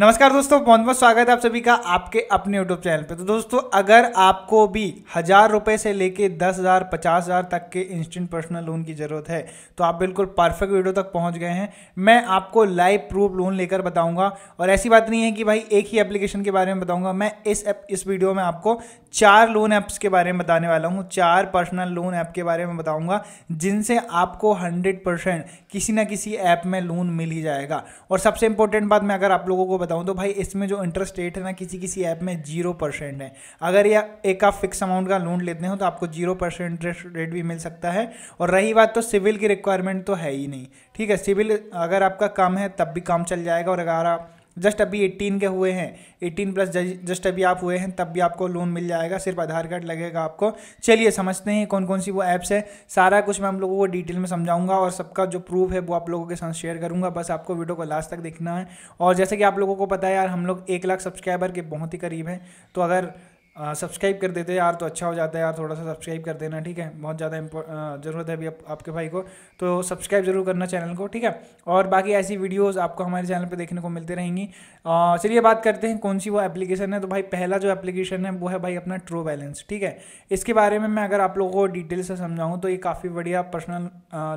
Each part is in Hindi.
नमस्कार दोस्तों बहुत बहुत स्वागत है आप सभी का आपके अपने यूट्यूब चैनल पे तो दोस्तों अगर आपको भी हज़ार रुपये से लेके दस हज़ार पचास हज़ार तक के इंस्टेंट पर्सनल लोन की ज़रूरत है तो आप बिल्कुल परफेक्ट वीडियो तक पहुंच गए हैं मैं आपको लाइव प्रूफ लोन लेकर बताऊंगा और ऐसी बात नहीं है कि भाई एक ही एप्लीकेशन के बारे में बताऊँगा मैं इस एप इस वीडियो में आपको चार लोन ऐप्स के बारे में बताने वाला हूँ चार पर्सनल लोन ऐप के बारे में बताऊँगा जिनसे आपको हंड्रेड किसी ना किसी ऐप में लोन मिल ही जाएगा और सबसे इंपॉर्टेंट बात मैं अगर आप लोगों को बताऊँ तो भाई इसमें जो इंटरेस्ट रेट है ना किसी किसी ऐप में जीरो परसेंट है अगर या एक आप फिक्स अमाउंट का लोन लेते हो तो आपको जीरो परसेंट इंटरेस्ट रेट भी मिल सकता है और रही बात तो सिविल की रिक्वायरमेंट तो है ही नहीं ठीक है सिविल अगर आपका कम है तब भी काम चल जाएगा और अगर आप जस्ट अभी एट्टीन के हुए हैं एट्टीन प्लस जस्ट अभी आप हुए हैं तब भी आपको लोन मिल जाएगा सिर्फ आधार कार्ड लगेगा आपको चलिए समझते हैं कौन कौन सी वो ऐप्स है सारा कुछ मैं हम लोगों को डिटेल में समझाऊंगा और सबका जो प्रूफ है वो आप लोगों के साथ शेयर करूंगा बस आपको वीडियो को लास्ट तक देखना है और जैसे कि आप लोगों को पता है यार हम लोग एक लाख सब्सक्राइबर के बहुत ही करीब हैं तो अगर सब्सक्राइब कर देते यार तो अच्छा हो जाता है यार थोड़ा सा सब्सक्राइब कर देना ठीक है बहुत ज़्यादा ज़रूरत है अभी आप, आपके भाई को तो सब्सक्राइब ज़रूर करना चैनल को ठीक है और बाकी ऐसी वीडियोस आपको हमारे चैनल पे देखने को मिलती रहेंगी चलिए बात करते हैं कौन सी वो एप्लीकेशन है तो भाई पहला जो एप्लीकेशन है वो है भाई अपना ट्रो बैलेंस ठीक है इसके बारे में मैं अगर आप लोगों को डिटेल से समझाऊँ तो ये काफ़ी बढ़िया पर्सनल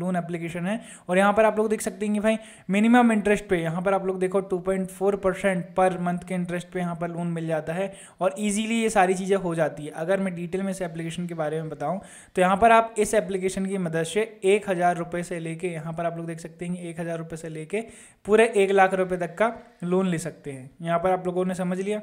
लोन एप्लीकेशन है और यहाँ पर आप लोग देख सकते हैं कि भाई मिनिमम इंटरेस्ट पे यहाँ पर आप लोग देखो टू पर मंथ के इंटरेस्ट पर यहाँ पर लोन मिल जाता है और ईजिली ये सारे सारी चीज़ें हो जाती है अगर मैं डिटेल में इस एप्लीकेशन के बारे में बताऊं तो यहाँ पर आप इस एप्लीकेशन की मदद से एक हज़ार रुपये से लेके यहाँ पर आप लोग देख सकते हैं कि एक हज़ार रुपये से लेके पूरे एक लाख रुपये तक का लोन ले सकते हैं यहाँ पर आप लोगों ने समझ लिया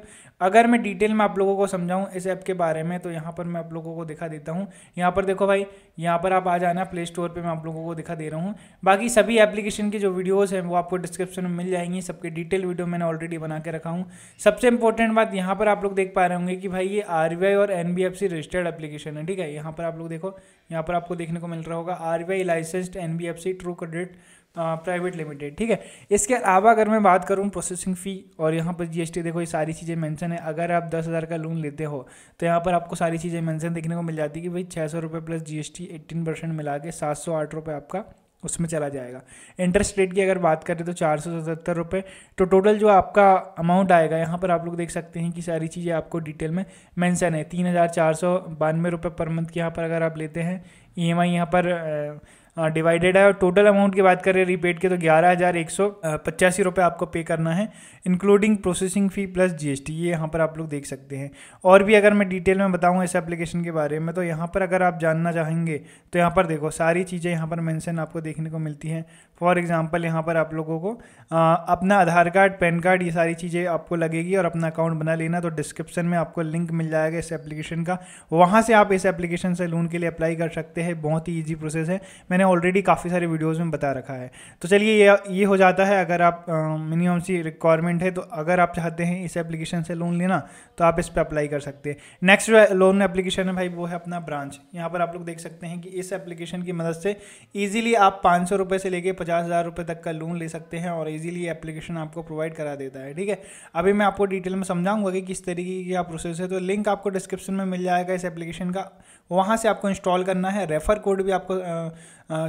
अगर मैं डिटेल में आप लोगों को समझाऊँ इस ऐप के बारे में तो यहाँ पर मैं आप लोगों को दिखा देता हूँ यहाँ पर देखो भाई यहाँ पर आप आ जाना प्ले स्टोर पर मैं आप लोगों को दिखा दे रहा हूँ बाकी सभी एप्लीकेशन की जो वीडियोज़ हैं वो आपको डिस्क्रिप्शन में मिल जाएंगी सबके डिटेल वीडियो मैंने ऑलरेडी बना के रखा हूँ सबसे इंपॉर्टेंट बात यहाँ पर आप लोग देख पा रहे होंगे कि भाई ये आर और एन रजिस्टर्ड एप्लीकेशन है ठीक है यहाँ पर आप लोग देखो यहाँ पर आपको देखने को मिल रहा होगा आर लाइसेंस्ड एन ट्रू क्रेडिट प्राइवेट लिमिटेड ठीक है इसके अलावा अगर मैं बात करूँ प्रोसेसिंग फ़ी और यहाँ पर जीएसटी देखो ये सारी चीज़ें मेंशन है अगर आप दस हज़ार का लोन लेते हो तो यहाँ पर आपको सारी चीज़ें मेंशन देखने को मिल जाती है कि भाई छः सौ रुपये प्लस जीएसटी 18 परसेंट मिला के सात सौ आठ रुपये आपका उसमें चला जाएगा इंटरेस्ट रेट की अगर बात करें तो चार सौ सतहत्तर रुपये तो टोटल जो आपका अमाउंट आएगा यहाँ पर आप लोग देख सकते हैं कि सारी चीज़ें आपको डिटेल में मेंशन है तीन हज़ार चार सौ बानवे रुपये पर मंथ के यहाँ पर अगर आप लेते हैं ई एम आई यहाँ पर डिवाइडेड है और टोटल अमाउंट की बात करें रीपेड के तो ग्यारह हज़ार एक सौ पचासी रुपये आपको पे करना है including processing fee plus GST ये यहाँ पर आप लोग देख सकते हैं और भी अगर मैं डिटेल में बताऊँ इस एप्लीकेशन के बारे में तो यहाँ पर अगर आप जानना चाहेंगे तो यहाँ पर देखो सारी चीज़ें यहाँ पर मैंसन आपको देखने को मिलती हैं फॉर एग्ज़ाम्पल यहाँ पर आप लोगों को आ, अपना आधार कार्ड पैन कार्ड ये सारी चीज़ें आपको लगेगी और अपना अकाउंट बना लेना तो डिस्क्रिप्शन में आपको लिंक मिल जाएगा इस एप्लीकेशन का वहाँ से आप इस एप्लीकेशन से लोन के लिए अप्लाई कर सकते हैं बहुत ही ईजी प्रोसेस है मैंने ऑलरेडी काफ़ी सारे वीडियोज़ में बता रखा है तो चलिए ये ये हो जाता है अगर आप मिनिमम सी रिक्वायरमेंट है तो अगर आप चाहते हैं इस एप्लीकेशन से लोन लेना तो आप इस पर अप्लाई कर सकते हैं नेक्स्ट लोन एप्लीकेशन है भाई वो है अपना ब्रांच यहाँ पर आप लोग देख सकते हैं कि इस एप्लीकेशन की मदद से ईजिली आप पाँच सौ से लेकर पचास पचास हज़ार रुपये तक का लोन ले सकते हैं और इजीली एप्लीकेशन आपको प्रोवाइड करा देता है ठीक है अभी मैं आपको डिटेल में समझाऊंगा कि किस तरीके की क्या प्रोसेस है तो लिंक आपको डिस्क्रिप्शन में मिल जाएगा इस एप्लीकेशन का वहाँ से आपको इंस्टॉल करना है रेफर कोड भी आपको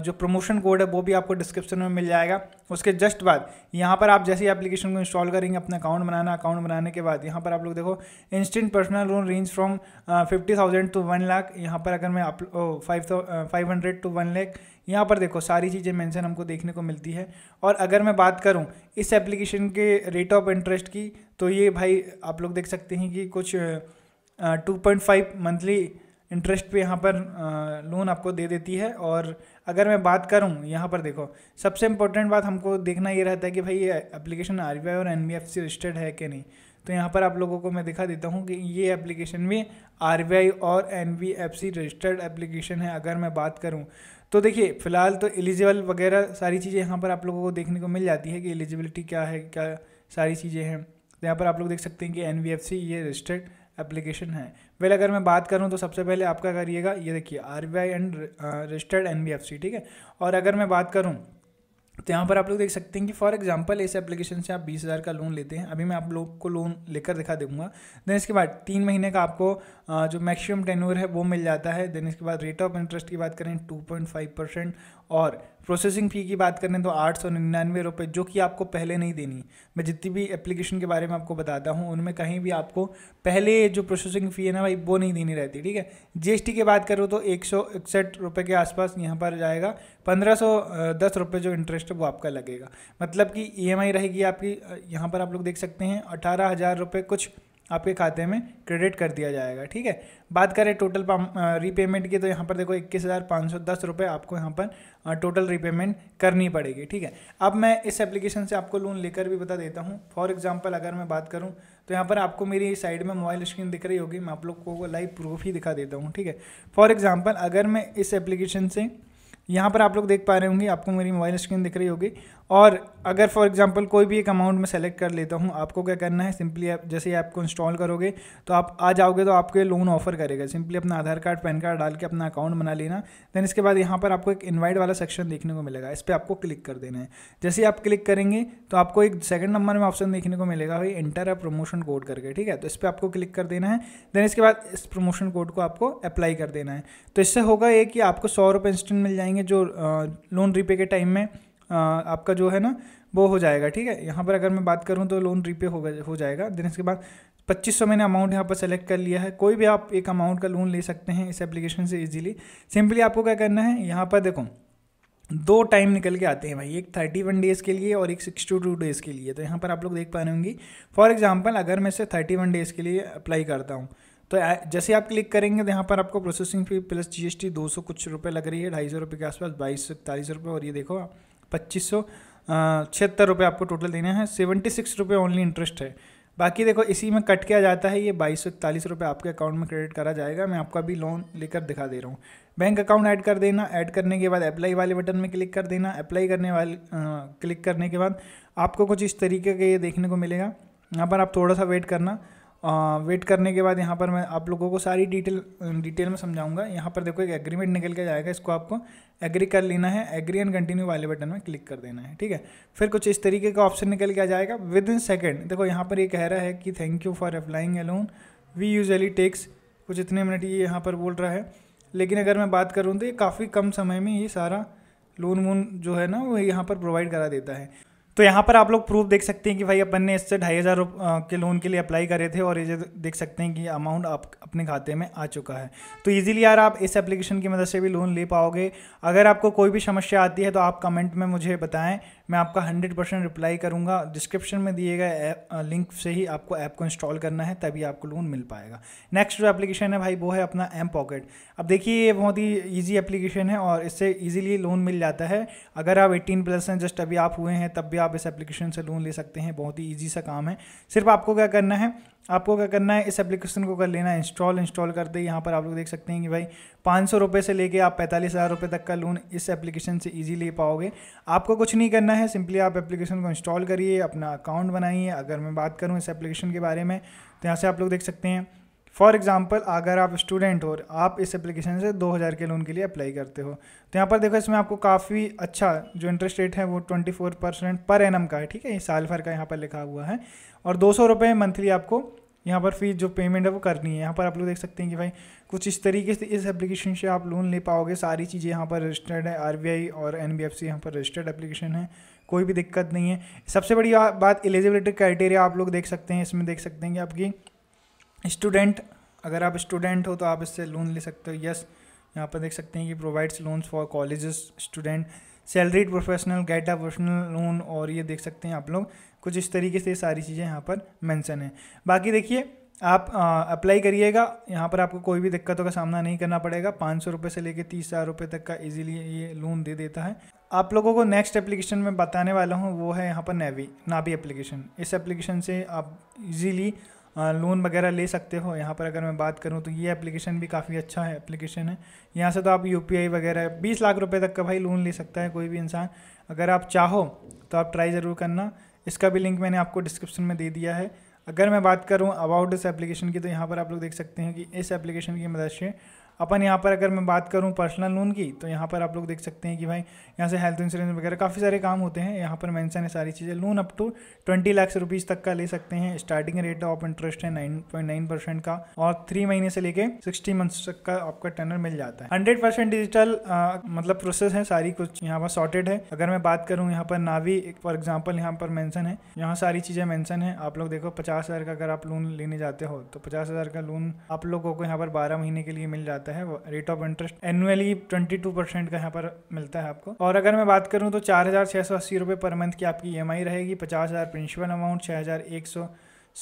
जो प्रमोशन कोड है वो भी आपको डिस्क्रिप्शन में मिल जाएगा उसके जस्ट बाद यहाँ पर आप जैसे एप्लीकेशन को इंस्टॉल करेंगे अपना अकाउंट बनाना अकाउंट बनाने के बाद यहाँ पर आप लोग देखो instant personal loan range from fifty thousand to one lakh यहाँ पर अगर मैं आप five five hundred to one lakh यहाँ पर देखो सारी चीज़ें मेंशन हमको देखने को मिलती है और अगर मैं बात करूँ इस एप्लीकेशन के रेट ऑफ इंटरेस्ट की तो ये भाई आप लोग देख सकते हैं कि कुछ two point five monthly interest पे यहाँ पर लोन आपको दे देती है और अगर मैं बात करूँ यहाँ पर देखो सबसे इम्पोर्टेंट बात हमको देखना ये रहता है कि भाई ये एप्लीकेशन आर और एन रजिस्टर्ड है कि नहीं तो यहाँ पर आप लोगों को मैं दिखा देता हूँ कि ये एप्लीकेशन भी आर और एन रजिस्टर्ड एप्लीकेशन है अगर मैं बात करूँ तो देखिए फिलहाल तो एलिजिबल वगैरह सारी चीज़ें यहाँ पर आप लोगों को देखने को मिल जाती है कि एलिजिबिलिटी क्या है क्या सारी चीज़ें हैं तो यहाँ पर आप लोग देख सकते हैं कि एन ये रजिस्टर्ड एप्लीकेशन है वेल अगर मैं बात करूँ तो सबसे पहले आपका करिएगा ये देखिए आर एंड रजिस्टर्ड एन ठीक है और अगर मैं बात करूँ तो यहाँ पर आप लोग देख सकते हैं कि फॉर एग्जांपल ऐसे एप्लीकेशन से आप बीस हज़ार का लोन लेते हैं अभी मैं आप लोग को लोन लेकर दिखा दूंगा देन इसके बाद तीन महीने का आपको जो मैक्सिमम टेनोर है वो मिल जाता है देन इसके बाद रेट ऑफ इंटरेस्ट की बात करें टू पॉइंट फाइव परसेंट और प्रोसेसिंग फ़ी की बात करें तो आठ सौ निन्यानवे रुपये जो कि आपको पहले नहीं देनी मैं जितनी भी एप्लीकेशन के बारे में आपको बताता हूँ उनमें कहीं भी आपको पहले जो प्रोसेसिंग फ़ी है ना भाई वो नहीं देनी रहती ठीक है जीएसटी की बात करो तो एक सौ इकसठ रुपये के आसपास यहाँ पर जाएगा पंद्रह सौ दस रुपये जो इंटरेस्ट इंटरेस्ट है वो आपका लगेगा मतलब कि ई e रहेगी आपकी यहाँ पर आप लोग देख सकते हैं अठारह हज़ार रुपये कुछ आपके खाते में क्रेडिट कर दिया जाएगा ठीक है बात करें टोटल रीपेमेंट की तो यहाँ पर देखो इक्कीस हज़ार पाँच सौ दस रुपये आपको यहाँ पर टोटल रीपेमेंट करनी पड़ेगी ठीक है अब मैं इस एप्लीकेशन से आपको लोन लेकर भी बता देता हूँ फॉर एग्जांपल अगर मैं बात करूँ तो यहाँ पर आपको मेरी साइड में मोबाइल स्क्रीन दिख रही होगी मैं आप लोग को लाइव प्रूफ ही दिखा देता हूँ ठीक है फॉर एग्ज़ाम्पल अगर मैं इस एप्लीकेशन से यहाँ पर आप लोग देख पा रहे होंगे आपको मेरी मोबाइल स्क्रीन दिख रही होगी और अगर फॉर एग्जांपल कोई भी एक अमाउंट में सेलेक्ट कर लेता हूँ आपको क्या करना है सिंपली आप जैसे ही आपको इंस्टॉल करोगे तो आप आ जाओगे तो आपको ये लोन ऑफर करेगा सिंपली अपना आधार कार्ड पैन कार्ड डाल के अपना अकाउंट बना लेना देन इसके बाद यहाँ पर आपको एक इन्वाइट वाला सेक्शन देखने को मिलेगा इस पर आपको क्लिक कर देना है जैसे ही आप क्लिक करेंगे तो आपको एक सेकंड नंबर में ऑप्शन देखने को मिलेगा भाई इंटर अ प्रमोशन कोड करके ठीक है तो इस पर आपको क्लिक कर देना है देन इसके बाद इस प्रमोशन कोड को आपको अप्लाई कर देना है तो इससे होगा ये कि आपको सौ रुपये इंस्टेंट मिल जाएंगे बनाएंगे जो लोन रीपे के टाइम में आपका जो है ना वो हो जाएगा ठीक है यहाँ पर अगर मैं बात करूँ तो लोन रीपे हो हो जाएगा देन इसके बाद पच्चीस सौ मैंने अमाउंट यहाँ पर सेलेक्ट कर लिया है कोई भी आप एक अमाउंट का लोन ले सकते हैं इस एप्लीकेशन से इजीली सिंपली आपको क्या करना है यहाँ पर देखो दो टाइम निकल के आते हैं भाई एक थर्टी वन डेज़ के लिए और एक सिक्सटी टू डेज़ के लिए तो यहाँ पर आप लोग देख पा रहे होंगे फॉर एग्जाम्पल अगर मैं इसे थर्टी वन डेज़ के लिए अप्लाई करता हूँ तो जैसे आप क्लिक करेंगे तो यहाँ पर आपको प्रोसेसिंग फी प्लस जीएसटी सौ कुछ रुपए लग रही है ढाई सौ रुपये के आसपास बाईस सौ इकतालीस रुपये और ये देखो पच्चीस सौ छिहत्तर रुपये आपको टोटल देने हैं सेवेंटी सिक्स रुपये ओनली इंटरेस्ट है बाकी देखो इसी में कट किया जाता है ये बाईस सौ इकतालीस रुपये आपके अकाउंट में क्रेडिट करा जाएगा मैं आपका भी लोन लेकर दिखा दे रहा हूँ बैंक अकाउंट ऐड कर देना ऐड करने के बाद अप्लाई वाले बटन में क्लिक कर देना अप्लाई करने वाले क्लिक करने के बाद आपको कुछ इस तरीके का ये देखने को मिलेगा यहाँ पर आप थोड़ा सा वेट करना वेट करने के बाद यहाँ पर मैं आप लोगों को सारी डिटेल डिटेल में समझाऊंगा यहाँ पर देखो एक एग्रीमेंट निकल के जाएगा इसको आपको एग्री कर लेना है एग्री एंड कंटिन्यू वाले बटन में क्लिक कर देना है ठीक है फिर कुछ इस तरीके का ऑप्शन निकल के आ जाएगा विद इन सेकेंड देखो यहाँ पर ये यह कह रहा है कि thank you for applying a loan we usually takes कुछ इतने मिनट ये यहाँ पर बोल रहा है लेकिन अगर मैं बात करूँ तो ये काफ़ी कम समय में ये सारा लोन वोन जो है ना वो यहाँ पर प्रोवाइड करा देता है तो यहाँ पर आप लोग प्रूफ देख सकते हैं कि भाई अपन ने इससे ढाई हज़ार के लोन के लिए अप्लाई करे थे और ये देख सकते हैं कि अमाउंट आप अपने खाते में आ चुका है तो ईजिली यार आप इस एप्लीकेशन की मदद से भी लोन ले पाओगे अगर आपको कोई भी समस्या आती है तो आप कमेंट में मुझे बताएं मैं आपका हंड्रेड परसेंट रिप्लाई करूंगा डिस्क्रिप्शन में दिए गए लिंक से ही आपको ऐप को इंस्टॉल करना है तभी आपको लोन मिल पाएगा नेक्स्ट जो एप्लीकेशन है भाई वो है अपना एम पॉकेट अब देखिए ये बहुत ही ईजी एप्लीकेशन है और इससे ईजिली लोन मिल जाता है अगर आप एटीन प्लस हैं जस्ट अभी आप हुए हैं तब भी आप इस एप्लीकेशन से लोन ले सकते हैं बहुत ही ईजी सा काम है सिर्फ आपको क्या करना है आपको क्या करना है इस एप्लीकेशन को कर लेना है इंस्टॉल इंस्टॉल करते दे यहाँ पर आप लोग देख सकते हैं कि भाई पाँच सौ रुपये से लेके आप पैंतालीस हज़ार रुपये तक का लोन इस एप्लीकेशन से ईजी ले पाओगे आपको कुछ नहीं करना करना है सिंपली आप एप्लीकेशन को इंस्टॉल करिए अपना अकाउंट बनाइए अगर मैं बात करूँ इस एप्लीकेशन के बारे में तो यहाँ से आप लोग देख सकते हैं फॉर एग्जाम्पल अगर आप स्टूडेंट हो आप इस एप्लीकेशन से 2000 के लोन के लिए अप्लाई करते हो तो यहाँ पर देखो इसमें आपको काफ़ी अच्छा जो इंटरेस्ट रेट है वो 24 परसेंट पर एनम का है ठीक है ये साल भर का यहाँ पर लिखा हुआ है और दो सौ मंथली आपको यहाँ पर फीस जो पेमेंट है वो करनी है यहाँ पर आप लोग देख सकते हैं कि भाई कुछ इस तरीके से इस एप्लीकेशन से आप लोन ले पाओगे सारी चीज़ें यहाँ पर रजिस्टर्ड है आर और एन बी एफ सी यहाँ पर रजिस्टर्ड एप्लीकेशन है कोई भी दिक्कत नहीं है सबसे बड़ी बात एलिजिबिलिटी क्राइटेरिया आप लोग देख सकते हैं इसमें देख सकते हैं कि आपकी स्टूडेंट अगर आप स्टूडेंट हो तो आप इससे लोन ले सकते हो यस यहाँ पर देख सकते हैं कि provides loans for colleges student salaried professional get a professional loan और ये देख सकते हैं आप लोग कुछ इस तरीके से सारी चीज़ें यहाँ पर मेंशन है बाकी देखिए आप अप्लाई करिएगा यहाँ पर आपको कोई भी दिक्कतों का सामना नहीं करना पड़ेगा पाँच सौ रुपये से लेकर तीस हज़ार रुपये तक का इजीली ये लोन दे देता है आप लोगों को नेक्स्ट एप्लीकेशन में बताने वाला हूँ वो है यहाँ पर नेवी नावी एप्लीकेशन इस एप्लीकेशन से आप इजीली लोन वगैरह ले सकते हो यहाँ पर अगर मैं बात करूँ तो ये एप्लीकेशन भी काफ़ी अच्छा है एप्लीकेशन है यहाँ से तो आप यू वगैरह बीस लाख रुपये तक का भाई लोन ले सकता है कोई भी इंसान अगर आप चाहो तो आप ट्राई ज़रूर करना इसका भी लिंक मैंने आपको डिस्क्रिप्शन में दे दिया है अगर मैं बात करूँ अबाउट इस एप्लीकेशन की तो यहाँ पर आप लोग देख सकते हैं कि इस एप्लीकेशन की मदद से अपन यहाँ पर अगर मैं बात करूँ पर्सनल लोन की तो यहाँ पर आप लोग देख सकते हैं कि भाई यहाँ से हेल्थ इंश्योरेंस वगैरह काफ़ी सारे काम होते हैं यहाँ पर मेंशन है सारी चीज़ें loan up to twenty lakh rupees तक का ले सकते हैं स्टार्टिंग रेट ऑफ इंटरेस्ट है नाइन पॉइंट नाइन परसेंट का और थ्री महीने से लेके सिक्सटी मंथ्स तक का आपका टर्नर मिल जाता है हंड्रेड परसेंट डिजिटल मतलब प्रोसेस है सारी कुछ यहाँ पर सॉर्टेड है अगर मैं बात करूँ यहाँ पर नावी फॉर एग्जाम्पल यहाँ पर मैंसन है यहाँ सारी चीज़ें मैंसन है आप लोग देखो पचास का अगर आप लोन लेने जाते हो तो पचास का लोन आप लोगों को यहाँ पर बारह महीने के लिए मिल जाता जाता है rate of interest annually two percent का यहाँ पर मिलता है आपको और अगर मैं बात करूँ तो चार हज़ार छः सौ अस्सी रुपये पर मंथ की आपकी ई e रहेगी पचास हज़ार प्रिंसिपल अमाउंट छः हज़ार एक सौ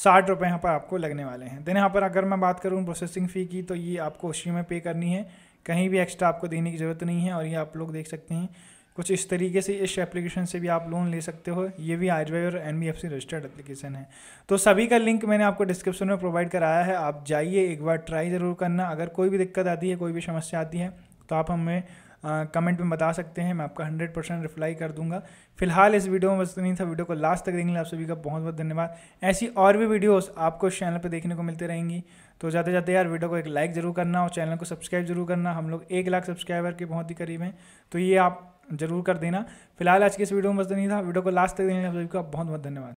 साठ रुपये यहाँ पर आपको लगने वाले हैं देन यहाँ पर अगर मैं बात करूँ प्रोसेसिंग फ़ी की तो ये आपको उसी में पे करनी है कहीं भी एक्स्ट्रा आपको देने की ज़रूरत नहीं है और ये आप लोग देख सकते हैं कुछ इस तरीके से इस एप्लीकेशन से भी आप लोन ले सकते हो ये भी आर और एन रजिस्टर्ड एप्लीकेशन है तो सभी का लिंक मैंने आपको डिस्क्रिप्शन में प्रोवाइड कराया है आप जाइए एक बार ट्राई ज़रूर करना अगर कोई भी दिक्कत आती है कोई भी समस्या आती है तो आप हमें कमेंट में बता सकते हैं मैं आपका हंड्रेड परसेंट रिप्लाई कर दूंगा फिलहाल इस वीडियो में बस नहीं था वीडियो को लास्ट तक देखने आप सभी का बहुत बहुत धन्यवाद ऐसी और भी वीडियोस आपको इस चैनल पर देखने को मिलती रहेंगी तो जाते जाते यार वीडियो को एक लाइक ज़रूर करना और चैनल को सब्सक्राइब जरूर करना हम लोग एक लाख सब्सक्राइबर के बहुत ही करीब हैं तो ये आप जरूर कर देना फिलहाल आज के इस वीडियो में बस नहीं था वीडियो को लास्ट तक देखने का बहुत बहुत धन्यवाद